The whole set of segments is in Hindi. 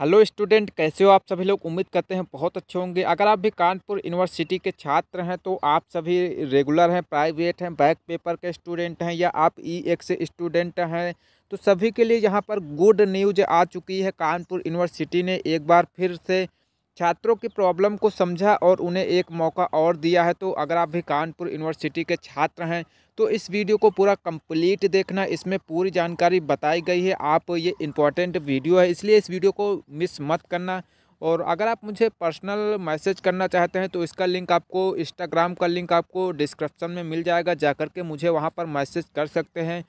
हेलो स्टूडेंट कैसे हो आप सभी लोग उम्मीद करते हैं बहुत अच्छे होंगे अगर आप भी कानपुर यूनिवर्सिटी के छात्र हैं तो आप सभी रेगुलर हैं प्राइवेट हैं बैक पेपर के स्टूडेंट हैं या आप ई e एक्स स्टूडेंट हैं तो सभी के लिए यहाँ पर गुड न्यूज आ चुकी है कानपुर यूनिवर्सिटी ने एक बार फिर से छात्रों की प्रॉब्लम को समझा और उन्हें एक मौका और दिया है तो अगर आप भी कानपुर यूनिवर्सिटी के छात्र हैं तो इस वीडियो को पूरा कंप्लीट देखना इसमें पूरी जानकारी बताई गई है आप ये इम्पॉर्टेंट वीडियो है इसलिए इस वीडियो को मिस मत करना और अगर आप मुझे पर्सनल मैसेज करना चाहते हैं तो इसका लिंक आपको इंस्टाग्राम का लिंक आपको डिस्क्रिप्शन में मिल जाएगा जाकर के मुझे वहाँ पर मैसेज कर सकते हैं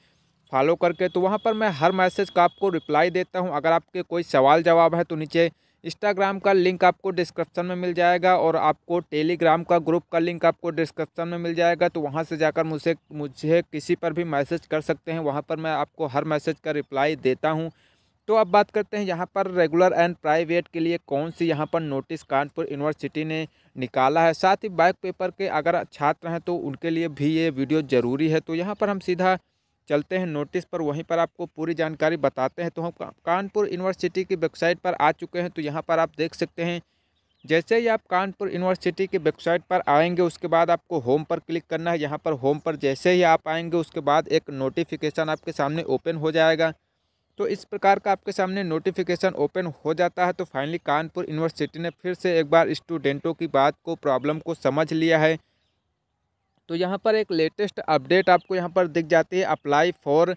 फॉलो करके तो वहाँ पर मैं हर मैसेज का आपको रिप्लाई देता हूँ अगर आपके कोई सवाल जवाब है तो नीचे इंस्टाग्राम का लिंक आपको डिस्क्रिप्शन में मिल जाएगा और आपको टेलीग्राम का ग्रुप का लिंक आपको डिस्क्रिप्शन में मिल जाएगा तो वहाँ से जाकर मुझसे मुझे किसी पर भी मैसेज कर सकते हैं वहाँ पर मैं आपको हर मैसेज का रिप्लाई देता हूँ तो अब बात करते हैं यहाँ पर रेगुलर एंड प्राइवेट के लिए कौन सी यहाँ पर नोटिस कानपुर यूनिवर्सिटी ने निकाला है साथ ही बैक पेपर के अगर छात्र हैं तो उनके लिए भी ये वीडियो ज़रूरी है तो यहाँ पर हम सीधा चलते हैं नोटिस पर वहीं पर आपको पूरी जानकारी बताते हैं तो हम कानपुर यूनिवर्सिटी की वेबसाइट पर आ चुके हैं तो यहाँ पर आप देख सकते हैं जैसे ही आप कानपुर यूनिवर्सिटी की वेबसाइट पर आएंगे उसके बाद आपको होम पर क्लिक करना है यहाँ पर होम पर जैसे ही आप आएंगे उसके बाद एक नोटिफिकेशन आपके सामने ओपन हो जाएगा तो इस प्रकार का आपके सामने नोटिफिकेशन ओपन हो जाता है तो फाइनली कानपुर यूनिवर्सिटी ने फिर से एक बार स्टूडेंटों की बात को प्रॉब्लम को समझ लिया है तो यहाँ पर एक लेटेस्ट अपडेट आपको यहाँ पर दिख जाती है apply for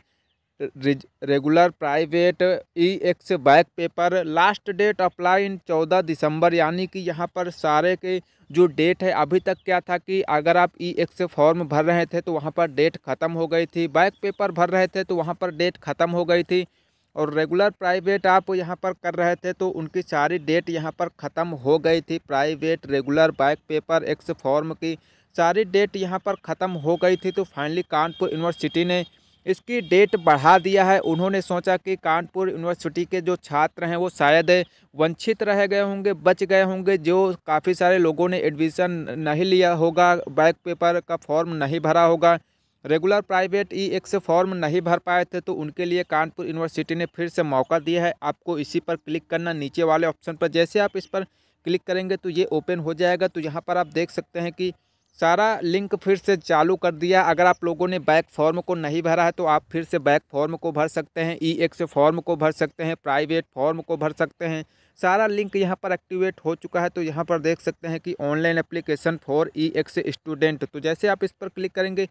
regular private E X back paper last date apply in चौदह दिसंबर यानी कि यहाँ पर सारे के जो डेट है अभी तक क्या था कि अगर आप ई एक्स फॉर्म भर रहे थे तो वहाँ पर डेट ख़त्म हो गई थी बैक पेपर भर रहे थे तो वहाँ पर डेट ख़त्म हो गई थी और रेगुलर प्राइवेट आप यहाँ पर कर रहे थे तो उनकी सारी डेट यहाँ पर ख़त्म हो गई थी private regular back paper ex form की सारी डेट यहाँ पर ख़त्म हो गई थी तो फाइनली कानपुर यूनिवर्सिटी ने इसकी डेट बढ़ा दिया है उन्होंने सोचा कि कानपुर यूनिवर्सिटी के जो छात्र हैं वो शायद वंचित रह गए होंगे बच गए होंगे जो काफ़ी सारे लोगों ने एडमिशन नहीं लिया होगा बैक पेपर का फॉर्म नहीं भरा होगा रेगुलर प्राइवेट ई एक से फॉर्म नहीं भर पाए थे तो उनके लिए कानपुर यूनिवर्सिटी ने फिर से मौका दिया है आपको इसी पर क्लिक करना नीचे वाले ऑप्शन पर जैसे आप इस पर क्लिक करेंगे तो ये ओपन हो जाएगा तो यहाँ पर आप देख सकते हैं कि सारा लिंक फिर से चालू कर दिया अगर आप लोगों ने बैक फॉर्म को नहीं भरा है तो आप फिर से बैक फॉर्म को भर सकते हैं ई e एक्स फॉर्म को भर सकते हैं प्राइवेट फॉर्म को भर सकते हैं सारा लिंक यहां पर एक्टिवेट हो चुका है तो यहां पर देख सकते हैं कि online application for E e X student तो जैसे आप इस पर क्लिक करेंगे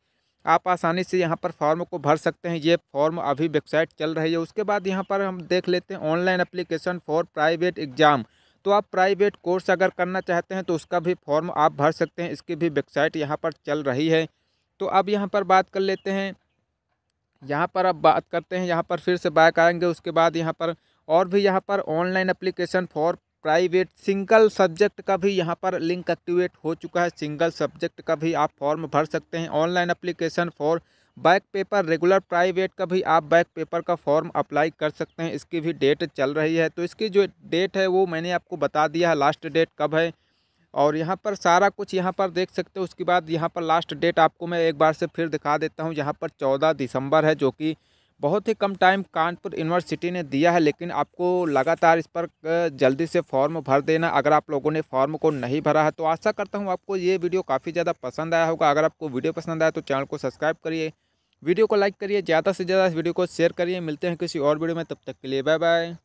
आप आसानी से यहाँ पर फॉर्म को भर सकते हैं ये फॉर्म अभी वेबसाइट चल रही है उसके बाद यहाँ पर हम देख लेते हैं online application for private exam तो आप प्राइवेट कोर्स अगर करना चाहते हैं तो उसका भी फॉर्म आप भर सकते हैं इसकी भी वेबसाइट यहाँ पर चल रही है तो अब यहाँ पर बात कर लेते हैं यहाँ पर अब बात करते हैं यहाँ पर फिर से बैक आएंगे उसके बाद यहाँ पर और भी यहाँ पर online application for private single subject का भी यहाँ पर लिंक एक्टिवेट हो चुका है सिंगल सब्जेक्ट का भी आप फॉर्म भर सकते हैं online application for back paper regular private का भी आप बैक पेपर का फॉर्म अप्लाई कर सकते हैं इसकी भी डेट चल रही है तो इसकी जो डेट है वो मैंने आपको बता दिया है लास्ट डेट कब है और यहाँ पर सारा कुछ यहाँ पर देख सकते हो उसके बाद यहाँ पर लास्ट डेट आपको मैं एक बार से फिर दिखा देता हूँ यहाँ पर चौदह दिसंबर है जो कि बहुत ही कम टाइम कानपुर यूनिवर्सिटी ने दिया है लेकिन आपको लगातार इस पर जल्दी से फॉर्म भर देना अगर आप लोगों ने फॉर्म को नहीं भरा है तो आशा करता हूँ आपको ये वीडियो काफ़ी ज़्यादा पसंद आया होगा अगर आपको वीडियो पसंद आया तो चैनल को सब्सक्राइब करिए वीडियो को लाइक करिए ज़्यादा से ज़्यादा इस वीडियो को शेयर करिए मिलते हैं किसी और वीडियो में तब तक के लिए बाय बाय